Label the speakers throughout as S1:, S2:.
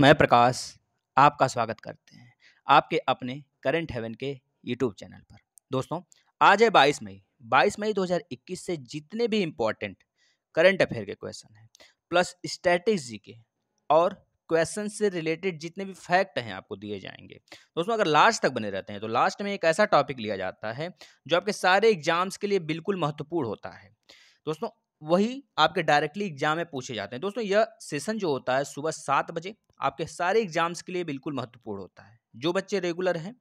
S1: मैं प्रकाश आपका स्वागत करते हैं आपके अपने करंट हेवन के यूट्यूब चैनल पर दोस्तों आज है 22 मई 22 मई 2021 से जितने भी इम्पोर्टेंट करंट अफेयर के क्वेश्चन हैं प्लस स्टैटिक्स जी के और क्वेश्चन से रिलेटेड जितने भी फैक्ट हैं आपको दिए जाएंगे दोस्तों अगर लास्ट तक बने रहते हैं तो लास्ट में एक ऐसा टॉपिक लिया जाता है जो आपके सारे एग्जाम्स के लिए बिल्कुल महत्वपूर्ण होता है दोस्तों वही आपके डायरेक्टली एग्जाम में पूछे जाते हैं दोस्तों यह सेशन जो होता है सुबह सात बजे आपके सारे एग्जाम्स के लिए बिल्कुल महत्वपूर्ण होता है जो बच्चे रेगुलर हैं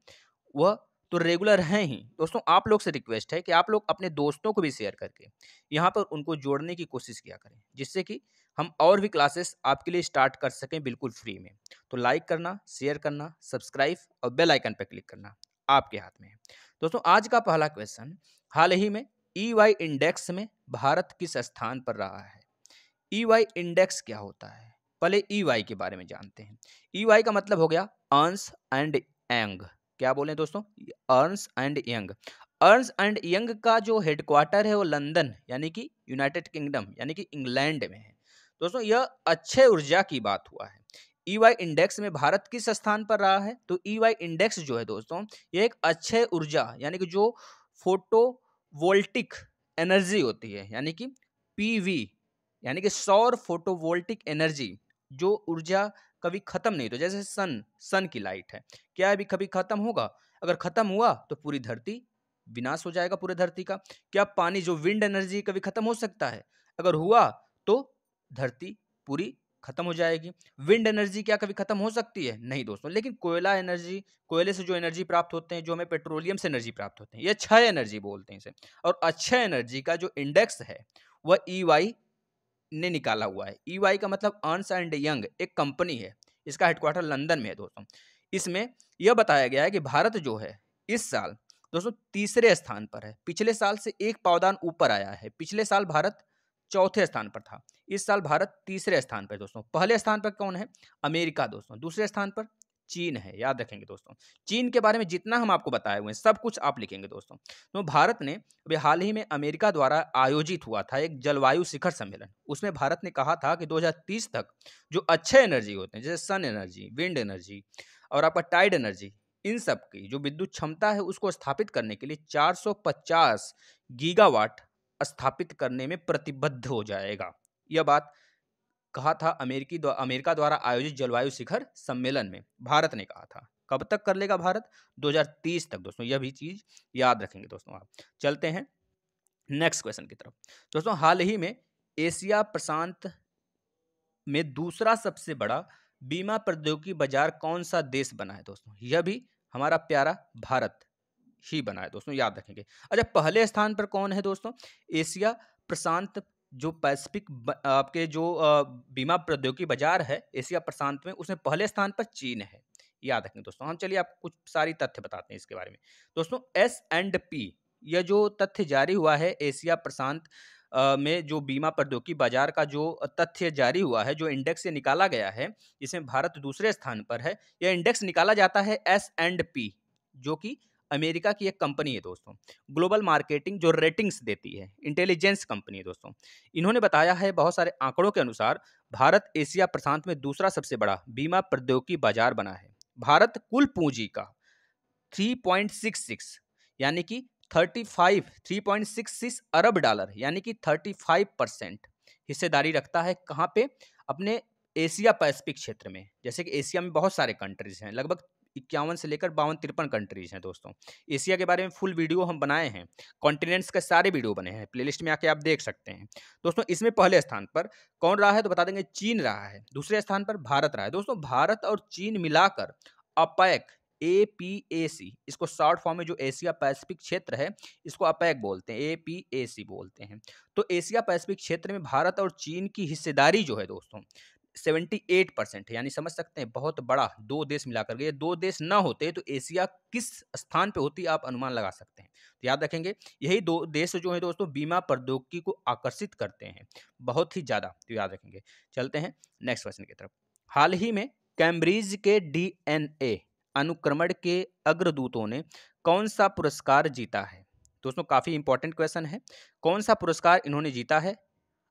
S1: वह तो रेगुलर हैं ही दोस्तों आप लोग से रिक्वेस्ट है कि आप लोग अपने दोस्तों को भी शेयर करके यहाँ पर उनको जोड़ने की कोशिश किया करें जिससे कि हम और भी क्लासेस आपके लिए स्टार्ट कर सकें बिल्कुल फ्री में तो लाइक करना शेयर करना सब्सक्राइब और बेल आइकन पर क्लिक करना आपके हाथ में है दोस्तों आज का पहला क्वेश्चन हाल ही में ई e इंडेक्स में भारत किस स्थान पर रहा है ई वाई इंडेक्स क्या होता है पहले ई e वाई के बारे में जानते हैं ई e का मतलब हो गया अर्स एंड एंग क्या बोले दोस्तों Ernst and Young Ernst and Young का जो हेडक्वार्टर है वो लंदन यानी कि यूनाइटेड किंगडम यानी कि इंग्लैंड में है दोस्तों यह अच्छे ऊर्जा की बात हुआ है ई वाई इंडेक्स में भारत किस स्थान पर रहा है तो ई वाई इंडेक्स जो है दोस्तों ये एक अच्छे ऊर्जा यानी कि जो फोटो वोल्टिक एनर्जी होती है यानी कि पीवी यानी कि सौर फोटोवोल्टिक एनर्जी जो ऊर्जा कभी ख़त्म नहीं होती तो जैसे सन सन की लाइट है क्या अभी कभी ख़त्म होगा अगर ख़त्म हुआ तो पूरी धरती विनाश हो जाएगा पूरे धरती का क्या पानी जो विंड एनर्जी कभी ख़त्म हो सकता है अगर हुआ तो धरती पूरी खत्म हो जाएगी विंड एनर्जी क्या कभी खत्म हो सकती है नहीं दोस्तों लेकिन कोयला एनर्जी कोयले से जो एनर्जी प्राप्त होते हैं जो हमें पेट्रोलियम से एनर्जी प्राप्त होते हैं ये क्षय एनर्जी बोलते हैं इसे और अक्षय एनर्जी का जो इंडेक्स है वह ई e ने निकाला हुआ है ई e का मतलब अर्नस एंड यंग एक कंपनी है इसका हेडक्वार्टर लंदन में है दोस्तों इसमें यह बताया गया है कि भारत जो है इस साल दोस्तों तीसरे स्थान पर है पिछले साल से एक पावदान ऊपर आया है पिछले साल भारत चौथे स्थान पर था इस साल भारत तीसरे स्थान पर दोस्तों पहले स्थान पर कौन है अमेरिका दोस्तों दूसरे स्थान पर चीन है याद रखेंगे दोस्तों चीन के बारे में जितना हम आपको बताए हुए हैं सब कुछ आप लिखेंगे दोस्तों तो भारत ने अभी हाल ही में अमेरिका द्वारा आयोजित हुआ था एक जलवायु शिखर सम्मेलन उसमें भारत ने कहा था कि 2030 तक जो अच्छे एनर्जी होते हैं जैसे सन एनर्जी विंड एनर्जी और आपका टाइड एनर्जी इन सब की जो विद्युत क्षमता है उसको स्थापित करने के लिए चार गीगावाट स्थापित करने में प्रतिबद्ध हो जाएगा यह बात कहा था अमेरिकी द्वा, अमेरिका द्वारा आयोजित जलवायु शिखर सम्मेलन में भारत ने कहा था कब तक कर लेगा भारत 2030 तक दोस्तों यह भी चीज़ याद रखेंगे दोस्तों आप चलते हैं नेक्स्ट क्वेश्चन की तरफ दोस्तों हाल ही में एशिया प्रशांत में दूसरा सबसे बड़ा बीमा प्रौद्योगिकी बाजार कौन सा देश बना है दोस्तों यह भी हमारा प्यारा भारत ही बना है दोस्तों याद रखेंगे अच्छा पहले स्थान पर कौन है दोस्तों एशिया प्रशांत जो पैसिफिक आपके जो बीमा प्रौद्योगिकी बाजार है एशिया प्रशांत में उसमें पहले स्थान पर चीन है याद रखेंगे दोस्तों हम चलिए आपको कुछ सारी तथ्य बताते हैं इसके बारे में दोस्तों एस एंड पी यह जो तथ्य जारी हुआ है एशिया प्रशांत में जो बीमा प्रौद्योगिकी बाजार का जो तथ्य जारी हुआ है जो इंडेक्स से निकाला गया है जिसमें भारत दूसरे स्थान पर है यह इंडेक्स निकाला जाता है एस एंड पी जो कि अमेरिका की एक कंपनी है दोस्तों ग्लोबल मार्केटिंग जो रेटिंग्स देती है इंटेलिजेंस कंपनी है दोस्तों इन्होंने बताया है बहुत सारे आंकड़ों के अनुसार भारत एशिया प्रशांत में दूसरा सबसे बड़ा बीमा प्रौद्योगिकी बाजार बना है भारत कुल पूंजी का 3.66 यानी कि 35 3.66 अरब डॉलर यानी कि 35 परसेंट हिस्सेदारी रखता है कहाँ पे अपने एशिया पैसिफिक क्षेत्र में जैसे कि एशिया में बहुत सारे कंट्रीज हैं लगभग इक्यावन से लेकर बावन तिरपन कंट्रीज हैं दोस्तों एशिया के बारे में फुल वीडियो हम बनाए हैं कॉन्टिनेंट्स के सारे वीडियो बने हैं प्लेलिस्ट में आके आप देख सकते हैं दोस्तों इसमें पहले स्थान पर कौन रहा है तो बता देंगे चीन रहा है दूसरे स्थान पर भारत रहा है दोस्तों भारत और चीन मिलाकर अपैक ए पी ए सी इसको शॉर्ट फॉर्म में जो एशिया पैसिफिक क्षेत्र है इसको अपैक बोलते हैं ए पी ए सी बोलते हैं तो एशिया पैसिफिक क्षेत्र में भारत और चीन की हिस्सेदारी जो है दोस्तों सेवेंटी एट परसेंट है यानी समझ सकते हैं बहुत बड़ा दो देश मिलाकर के दो देश ना होते तो एशिया किस स्थान पे होती आप अनुमान लगा सकते हैं तो याद रखेंगे यही दो देश जो है दोस्तों बीमा प्रौद्योगिकी को आकर्षित करते हैं बहुत ही ज़्यादा तो याद रखेंगे चलते हैं नेक्स्ट क्वेश्चन की तरफ हाल ही में कैम्ब्रिज के डी अनुक्रमण के अग्रदूतों ने कौन सा पुरस्कार जीता है दोस्तों काफ़ी इंपॉर्टेंट क्वेश्चन है कौन सा पुरस्कार इन्होंने जीता है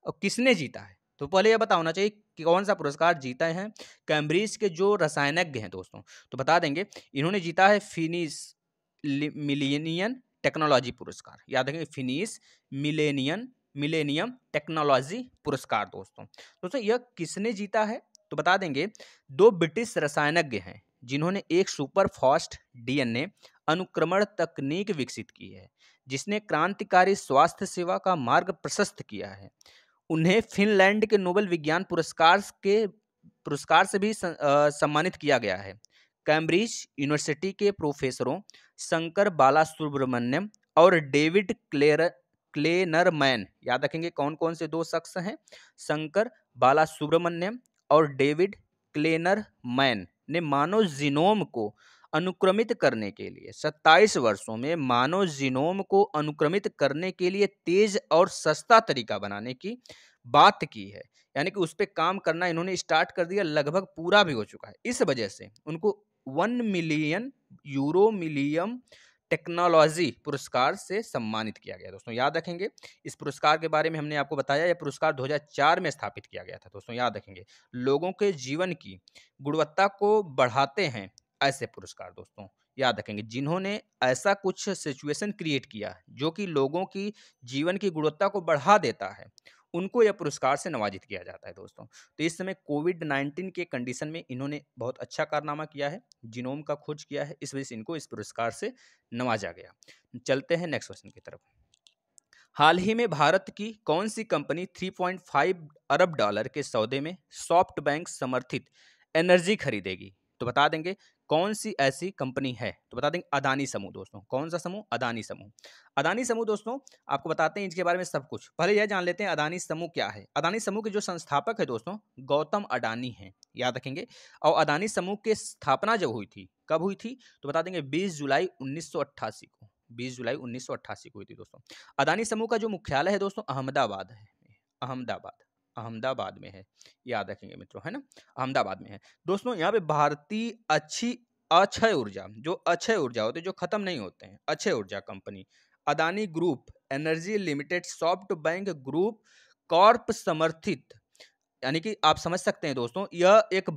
S1: और किसने जीता है तो पहले ये बताना चाहिए कि कौन सा पुरस्कार जीता है कैम्ब्रिज के जो रसायनज्ञ हैं दोस्तों तो बता देंगे इन्होंने जीता है फिनिस मिलेनियन टेक्नोलॉजी पुरस्कार याद रखेंगे फिनिस मिलेनियन मिलेनियम टेक्नोलॉजी पुरस्कार दोस्तों दोस्तों यह किसने जीता है तो बता देंगे दो ब्रिटिश रसायनज्ञ हैं जिन्होंने एक सुपर फास्ट डीएनए अनुक्रमण तकनीक विकसित की है जिसने क्रांतिकारी स्वास्थ्य सेवा का मार्ग प्रशस्त किया है उन्हें फिनलैंड के नोबेल विज्ञान पुरस्कार के पुरस्कार से भी सम्मानित किया गया है कैम्ब्रिज यूनिवर्सिटी के प्रोफेसरों शंकर बाला सुब्रमण्यम और डेविड क्लेर क्लेनरमैन याद रखेंगे कौन कौन से दो शख्स हैं शंकर बाला सुब्रमण्यम और डेविड क्लेनरमैन ने मानव जीनोम को अनुक्रमित करने के लिए 27 वर्षों में मानव जीनोम को अनुक्रमित करने के लिए तेज और सस्ता तरीका बनाने की बात की है यानी कि उस पर काम करना इन्होंने स्टार्ट कर दिया लगभग पूरा भी हो चुका है इस वजह से उनको one million euro Millennium technology पुरस्कार से सम्मानित किया गया दोस्तों याद रखेंगे इस पुरस्कार के बारे में हमने आपको बताया यह पुरस्कार 2004 में स्थापित किया गया था दोस्तों याद रखेंगे लोगों के जीवन की गुणवत्ता को बढ़ाते हैं ऐसे पुरस्कार दोस्तों याद रखेंगे जिन्होंने ऐसा कुछ सिचुएशन क्रिएट किया जो कि लोगों की जीवन की गुणवत्ता को बढ़ा देता है उनको यह पुरस्कार से नवाजित किया जाता है दोस्तों तो इस समय कोविड नाइन्टीन के कंडीशन में इन्होंने बहुत अच्छा कारनामा किया है जिनोम का खोज किया है इस वजह से इनको इस पुरस्कार से नवाजा गया चलते हैं नेक्स्ट क्वेश्चन की तरफ हाल ही में भारत की कौन सी कंपनी 3.5 अरब डॉलर के सौदे में सॉफ्ट बैंक समर्थित एनर्जी खरीदेगी तो बता देंगे कौन सी ऐसी कंपनी है तो बता देंगे अदानी समूह दोस्तों कौन सा समूह अदानी समूह अदानी समूह दोस्तों आपको बताते हैं इसके बारे में सब कुछ पहले यह जान लेते हैं अदानी समूह क्या है अदानी समूह के जो संस्थापक है दोस्तों गौतम अडानी हैं याद रखेंगे और अदानी समूह की स्थापना जब हुई थी कब हुई थी तो बता देंगे बीस जुलाई उन्नीस को बीस जुलाई उन्नीस को हुई थी दोस्तों अदानी समूह का जो मुख्यालय है दोस्तों अहमदाबाद है अहमदाबाद अहमदाबाद में है याद रखेंगे मित्रों है ना अहमदाबाद में है दोस्तों यहाँ पे भारतीय अच्छी अक्षय ऊर्जा जो अक्षय ऊर्जा होते हैं जो खत्म नहीं होते हैं अक्षय ऊर्जा company Adani group energy limited SoftBank group corp समर्थित यानी कि आप समझ सकते हैं दोस्तों यह एक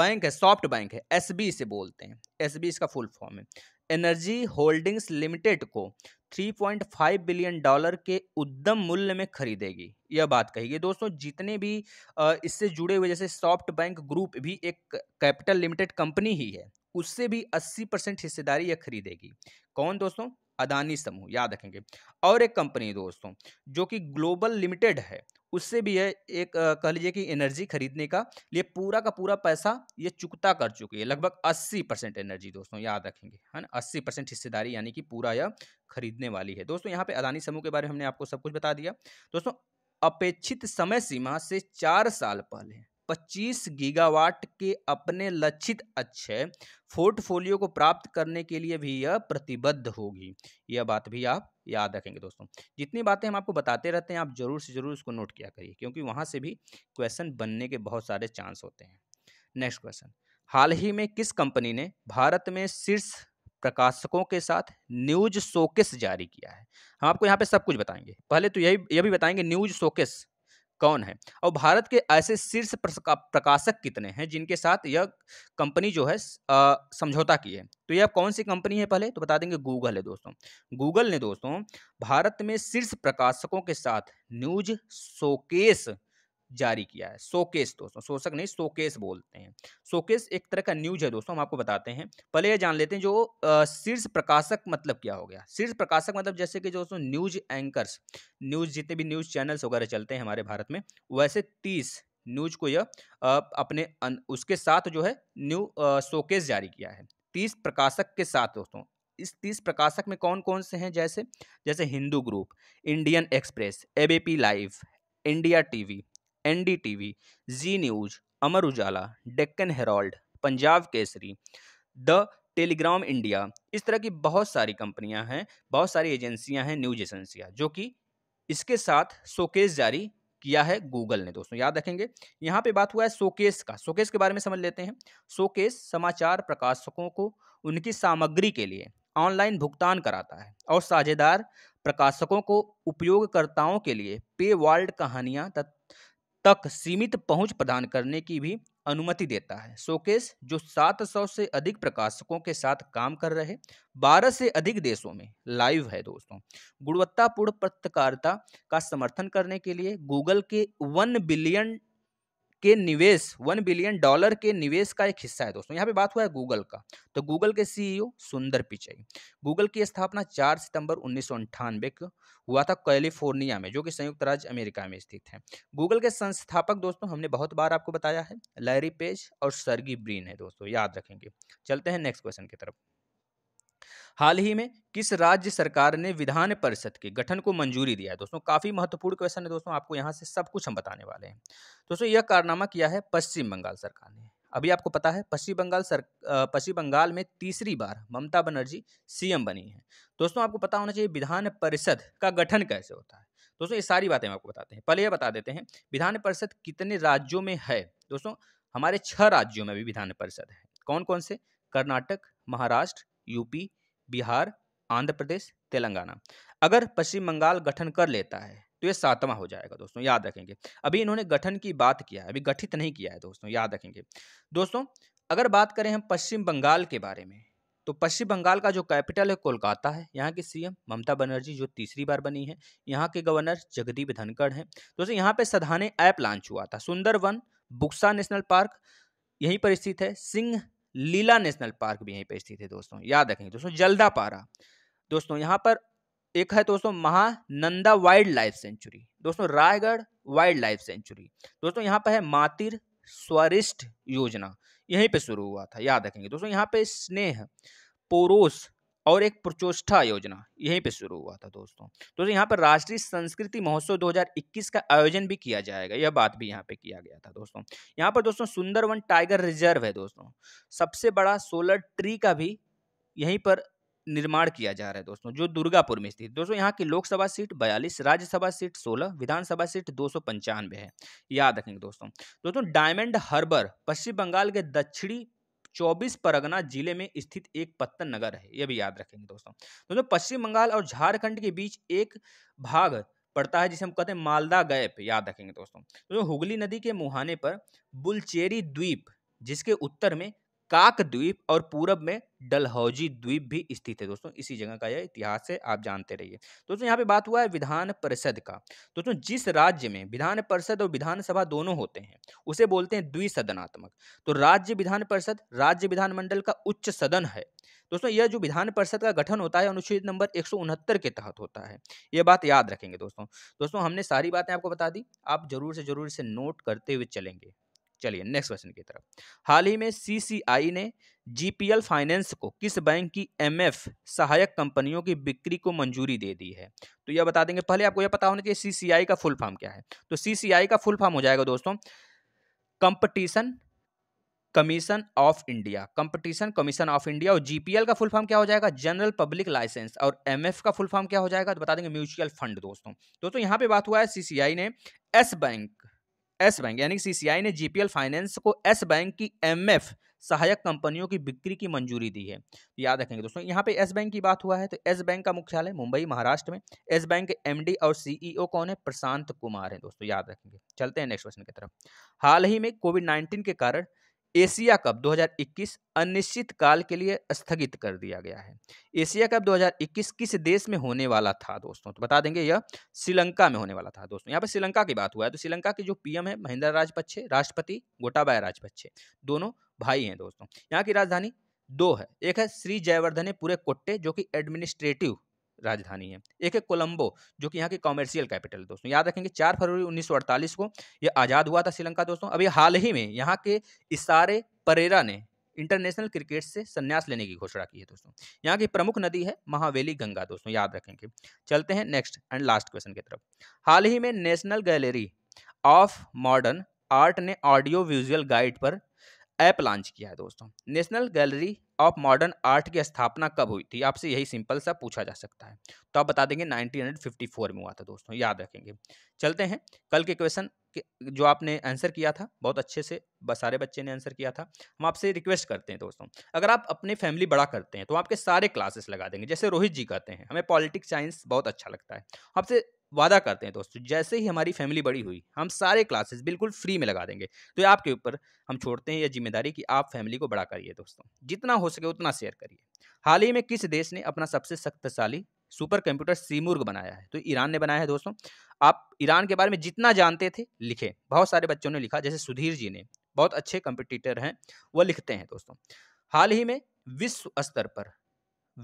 S1: बैंक है सॉफ्ट बैंक है एस से बोलते हैं एस इसका फुल फॉर्म है एनर्जी होल्डिंग्स लिमिटेड को 3.5 बिलियन डॉलर के उद्यम मूल्य में खरीदेगी यह बात कही गई दोस्तों जितने भी इससे जुड़े हुए जैसे सॉफ्ट बैंक ग्रुप भी एक कैपिटल लिमिटेड कंपनी ही है उससे भी 80 परसेंट हिस्सेदारी यह खरीदेगी कौन दोस्तों अदानी समूह याद रखेंगे और एक कंपनी दोस्तों जो कि ग्लोबल लिमिटेड है उससे भी है एक कह लीजिए कि एनर्जी खरीदने का लिए पूरा का पूरा पैसा ये चुकता कर चुकी है लगभग 80 परसेंट एनर्जी दोस्तों याद रखेंगे है ना 80 परसेंट हिस्सेदारी यानी कि पूरा यह खरीदने वाली है दोस्तों यहाँ पे अदानी समूह के बारे में हमने आपको सब कुछ बता दिया दोस्तों अपेक्षित समय सीमा से चार साल पहले 25 गीगावाट के अपने लक्षित अच्छे पोर्टफोलियो को प्राप्त करने के लिए भी यह प्रतिबद्ध होगी यह बात भी आप याद रखेंगे दोस्तों जितनी बातें हम आपको बताते रहते हैं आप जरूर से जरूर उसको नोट किया करिए क्योंकि वहाँ से भी क्वेश्चन बनने के बहुत सारे चांस होते हैं नेक्स्ट क्वेश्चन हाल ही में किस कंपनी ने भारत में शीर्ष प्रकाशकों के साथ न्यूज शोकेस जारी किया है हम आपको यहाँ पे सब कुछ बताएंगे पहले तो यही यह भी बताएंगे न्यूज शोकेस कौन है और भारत के ऐसे शीर्ष प्रकाशक कितने हैं जिनके साथ यह कंपनी जो है समझौता की है तो यह कौन सी कंपनी है पहले तो बता देंगे गूगल है दोस्तों गूगल ने दोस्तों भारत में शीर्ष प्रकाशकों के साथ न्यूज शोकेस जारी किया है सोकेस दोस्तों शोषक नहीं सोकेस बोलते हैं सोकेस एक तरह का न्यूज है दोस्तों हम आपको बताते हैं पहले ये जान लेते हैं जो शीर्ष प्रकाशक मतलब क्या हो गया शीर्ष प्रकाशक मतलब जैसे कि दोस्तों न्यूज एंकर्स न्यूज जितने भी न्यूज चैनल्स वगैरह चलते हैं हमारे भारत में वैसे तीस न्यूज को यह अपने उसके साथ जो है न्यू शोकेस जारी किया है तीस प्रकाशक के साथ दोस्तों इस तीस प्रकाशक में कौन कौन से हैं जैसे जैसे Hindu group Indian Express ABP Live India TV NDTV Zee News Amar Ujala Deccan Herald Punjab Kesari the Telegram India इस तरह की बहुत सारी कंपनियां हैं बहुत सारी एजेंसियां हैं न्यूज एजेंसियां जो कि इसके साथ शोकेस जारी किया है गूगल ने दोस्तों याद रखेंगे यहाँ पे बात हुआ है शोकेस का शोकेस के बारे में समझ लेते हैं शोकेस समाचार प्रकाशकों को उनकी सामग्री के लिए ऑनलाइन भुगतान कराता है और साझेदार प्रकाशकों को उपयोगकर्ताओं के लिए पे वर्ल्ड कहानियाँ तक सीमित पहुंच प्रदान करने की भी अनुमति देता है शोकेस जो 700 से अधिक प्रकाशकों के साथ काम कर रहे 12 से अधिक देशों में लाइव है दोस्तों गुणवत्तापूर्ण पत्रकारिता का समर्थन करने के लिए गूगल के वन बिलियन के निवेश वन बिलियन डॉलर के निवेश का एक हिस्सा है दोस्तों यहाँ पे बात हुआ है गूगल का तो गूगल के सीईओ e सुंदर पिचाई गूगल की स्थापना 4 सितंबर उन्नीस को हुआ था कैलिफोर्निया में जो कि संयुक्त राज्य अमेरिका में स्थित है गूगल के संस्थापक दोस्तों हमने बहुत बार आपको बताया है लैरी पेज और सर्गी ब्रीन है दोस्तों याद रखेंगे चलते हैं नेक्स्ट क्वेश्चन की तरफ हाल ही में किस राज्य सरकार ने विधान परिषद के गठन को मंजूरी दिया है दोस्तों काफ़ी महत्वपूर्ण क्वेश्चन है दोस्तों आपको यहाँ से सब कुछ हम बताने वाले हैं दोस्तों यह कारनामा किया है पश्चिम बंगाल सरकार ने अभी आपको पता है पश्चिम बंगाल सर पश्चिम बंगाल में तीसरी बार ममता बनर्जी सीएम बनी है दोस्तों आपको पता होना चाहिए विधान परिषद का गठन कैसे होता है दोस्तों ये सारी बातें हम आपको बताते हैं पहले यह बता देते हैं विधान परिषद कितने राज्यों में है दोस्तों हमारे छह राज्यों में भी विधान परिषद है कौन कौन से कर्नाटक महाराष्ट्र यूपी बिहार आंध्र प्रदेश तेलंगाना अगर पश्चिम बंगाल गठन कर लेता है तो ये सातवां हो जाएगा दोस्तों याद रखेंगे अभी इन्होंने गठन की बात किया है अभी गठित नहीं किया है दोस्तों याद रखेंगे दोस्तों अगर बात करें हम पश्चिम बंगाल के बारे में तो पश्चिम बंगाल का जो कैपिटल है कोलकाता है यहाँ की सीएम ममता बनर्जी जो तीसरी बार बनी है यहाँ के गवर्नर जगदीप धनखड़ हैं दोस्तों यहाँ पे सधाने ऐप लॉन्च हुआ था सुंदरवन बुक्सा नेशनल पार्क यहीं पर स्थित है सिंह लीला नेशनल पार्क भी यहीं पर स्थित है दोस्तों याद रखेंगे दोस्तों पारा दोस्तों यहाँ पर एक है दोस्तों महानंदा वाइल्ड लाइफ सेंचुरी दोस्तों रायगढ़ वाइल्ड लाइफ सेंचुरी दोस्तों यहाँ पर है मातिर स्वरिष्ठ योजना यहीं पे शुरू हुआ था याद रखेंगे दोस्तों यहाँ पे स्नेह पोरोस और एक प्रचोष्ठा योजना यहीं पे शुरू हुआ था दोस्तों तो यहाँ पर राष्ट्रीय संस्कृति महोत्सव 2021 का आयोजन भी किया जाएगा यह बात भी यहाँ पे किया गया था दोस्तों यहाँ पर दोस्तों सुंदरवन टाइगर रिजर्व है दोस्तों सबसे बड़ा सोलर ट्री का भी यहीं पर निर्माण किया जा रहा है दोस्तों जो दुर्गापुर में स्थित दोस्तों यहाँ की लोकसभा सीट बयालीस राज्यसभा सीट सोलह विधानसभा सीट दो है याद रखेंगे दोस्तों दोस्तों डायमंड हार्बर पश्चिम बंगाल के दक्षिणी चौबीस परगना जिले में स्थित एक पत्तन नगर है यह भी याद रखेंगे दोस्तों दोस्तों पश्चिम बंगाल और झारखंड के बीच एक भाग पड़ता है जिसे हम कहते हैं मालदा गैप याद रखेंगे दोस्तों दोस्तों हुगली नदी के मुहाने पर बुलचेरी द्वीप जिसके उत्तर में काक द्वीप और पूरब में डलहौजी द्वीप भी स्थित है दोस्तों इसी जगह का यह इतिहास है आप जानते रहिए दोस्तों यहाँ पे बात हुआ है विधान परिषद का दोस्तों जिस राज्य में विधान परिषद और विधानसभा दोनों होते हैं उसे बोलते हैं द्विसदनात्मक तो राज्य विधान परिषद राज्य विधानमंडल का उच्च सदन है दोस्तों यह जो विधान परिषद का गठन होता है अनुच्छेद नंबर एक के तहत होता है यह बात याद रखेंगे दोस्तों दोस्तों हमने सारी बातें आपको बता दी आप जरूर से जरूर इसे नोट करते हुए चलेंगे चलिए नेक्स्ट क्वेश्चन की तरफ हाल ही में सीसीआई ने जीपीएल फाइनेंस को किस बैंक की एमएफ सहायक कंपनियों की बिक्री को मंजूरी दे दी है तो यह बता देंगे पहले आपको यह पता होना चाहिए सीसीआई का फुल फॉर्म क्या है तो सीसीआई का फुल फॉर्म हो जाएगा दोस्तों competition commission of India competition commission of India और जीपीएल का फुल फॉर्म क्या हो जाएगा जनरल पब्लिक लाइसेंस और एमएफ का फुल फॉर्म क्या हो जाएगा तो बता देंगे म्यूचुअल फंड दोस्तों दोस्तों यहाँ पे बात हुआ है सीसीआई ने एस बैंक एस बैंक यानी सीसीआई ने जीपीएल फाइनेंस को एस बैंक की एमएफ सहायक कंपनियों की बिक्री की मंजूरी दी है याद रखेंगे दोस्तों यहाँ पे एस बैंक की बात हुआ है तो एस बैंक का मुख्यालय मुंबई महाराष्ट्र में एस बैंक के एमडी और सीईओ e कौन है प्रशांत कुमार है दोस्तों याद रखेंगे चलते हैं नेक्स्ट क्वेश्चन की तरफ हाल ही में कोविड नाइन्टीन के कारण एशिया कप 2021 अनिश्चित काल के लिए स्थगित कर दिया गया है एशिया कप 2021 किस देश में होने वाला था दोस्तों तो बता देंगे यह श्रीलंका में होने वाला था दोस्तों यहाँ पर श्रीलंका की बात हुआ है तो श्रीलंका के जो पीएम है महिंद्रा राजपक्षे राष्ट्रपति गोटाबाया राजपक्षे दोनों भाई हैं दोस्तों यहाँ की राजधानी दो है एक है श्री जयवर्धने पूरे कोट्टे जो कि एडमिनिस्ट्रेटिव राजधानी है एक है कोलंबो जो कि यहाँ की कॉमर्शियल कैपिटल दोस्तों याद रखेंगे चार फरवरी 1948 को यह आज़ाद हुआ था श्रीलंका दोस्तों अभी हाल ही में यहाँ के इसारे परेरा ने इंटरनेशनल क्रिकेट से संन्यास लेने की घोषणा की है दोस्तों यहाँ की प्रमुख नदी है महावेली गंगा दोस्तों याद रखेंगे चलते हैं नेक्स्ट एंड लास्ट क्वेश्चन की तरफ हाल ही में national gallery of modern art ने ऑडियो विजुअल गाइड पर ऐप लॉन्च किया है दोस्तों national gallery of modern art की स्थापना कब हुई थी आपसे यही सिंपल सा पूछा जा सकता है तो आप बता देंगे 1954 में हुआ था दोस्तों याद रखेंगे चलते हैं कल के क्वेश्चन जो आपने आंसर किया था बहुत अच्छे से सारे बच्चे ने आंसर किया था हम आपसे रिक्वेस्ट करते हैं दोस्तों अगर आप अपने फैमिली बड़ा करते हैं तो आपके सारे क्लासेस लगा देंगे जैसे रोहित जी कहते हैं हमें पॉलिटिक्स साइंस बहुत अच्छा लगता है आपसे वादा करते हैं दोस्तों जैसे ही हमारी फैमिली बड़ी हुई हम सारे क्लासेस बिल्कुल फ्री में लगा देंगे तो आपके ऊपर हम छोड़ते हैं यह जिम्मेदारी कि आप फैमिली को बड़ा करिए दोस्तों जितना हो सके उतना शेयर करिए हाल ही में किस देश ने अपना सबसे शक्तिशाली सुपर कंप्यूटर सीमुर्ग बनाया है तो ईरान ने बनाया है दोस्तों आप ईरान के बारे में जितना जानते थे लिखें बहुत सारे बच्चों ने लिखा जैसे सुधीर जी ने बहुत अच्छे कंपिटिटर हैं वह लिखते हैं दोस्तों हाल ही में विश्व स्तर पर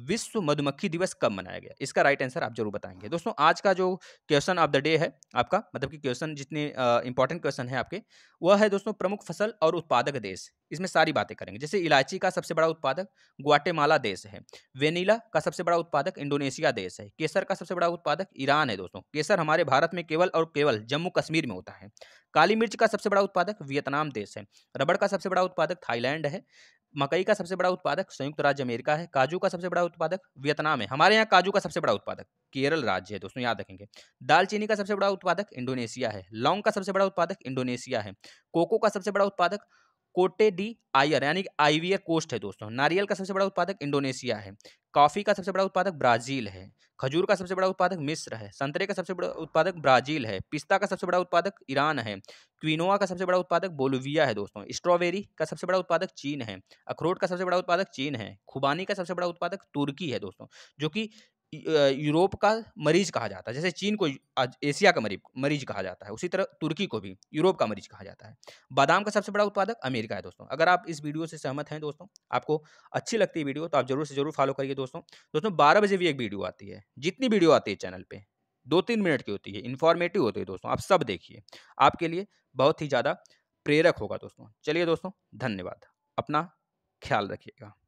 S1: विश्व मधुमक्खी दिवस कब मनाया गया इसका राइट आंसर आप जरूर बताएंगे दोस्तों आज का जो क्वेश्चन ऑफ द डे है आपका मतलब कि क्वेश्चन जितने इंपॉर्टेंट क्वेश्चन है आपके वह है दोस्तों प्रमुख फसल और उत्पादक देश इसमें सारी बातें करेंगे जैसे इलायची का सबसे बड़ा उत्पादक ग्वाटेमाला देश है वेनीला का सबसे बड़ा उत्पादक इंडोनेशिया देश है केसर का सबसे बड़ा उत्पादक ईरान है दोस्तों केसर हमारे भारत में केवल और केवल जम्मू कश्मीर में होता है काली मिर्च का सबसे बड़ा उत्पादक वियतनाम देश है रबड़ का सबसे बड़ा उत्पादक थाईलैंड है मकई का सबसे बड़ा उत्पादक संयुक्त राज्य अमेरिका है काजू का सबसे बड़ा उत्पादक वियतनाम है हमारे यहाँ काजू का सबसे बड़ा उत्पादक केरल राज्य है दोस्तों याद रखेंगे दालचीनी का सबसे बड़ा उत्पादक इंडोनेशिया है लौंग का सबसे बड़ा उत्पादक इंडोनेशिया है कोको का सबसे बड़ा उत्पादक कोटे डी आयर यानी कि आईवियर कोस्ट है दोस्तों नारियल का सबसे बड़ा उत्पादक इंडोनेशिया है कॉफ़ी का सबसे बड़ा उत्पादक ब्राज़ील है खजूर का सबसे बड़ा उत्पादक मिस्र है संतरे का सबसे बड़ा उत्पादक ब्राज़ील है पिस्ता का सबसे बड़ा उत्पादक ईरान है क्विनोआ का सबसे बड़ा उत्पादक बोलोविया है दोस्तों स्ट्रॉबेरी का सबसे बड़ा उत्पादक चीन है अखरोट का सबसे बड़ा उत्पादक चीन है खुबानी का सबसे बड़ा उत्पादक तुर्की है दोस्तों जो कि यूरोप का मरीज कहा जाता है जैसे चीन को एशिया का मरीज मरीज कहा जाता है उसी तरह तुर्की को भी यूरोप का मरीज कहा जाता है बादाम का सबसे बड़ा उत्पादक अमेरिका है दोस्तों अगर आप इस वीडियो से सहमत हैं दोस्तों आपको अच्छी लगती है वीडियो तो आप जरूर से जरूर फॉलो करिए दोस्तों दोस्तों बारह बजे भी एक वीडियो आती है जितनी वीडियो आती है चैनल पर दो तीन मिनट की होती है इन्फॉर्मेटिव होती है दोस्तों आप सब देखिए आपके लिए बहुत ही ज़्यादा प्रेरक होगा दोस्तों चलिए दोस्तों धन्यवाद अपना ख्याल रखिएगा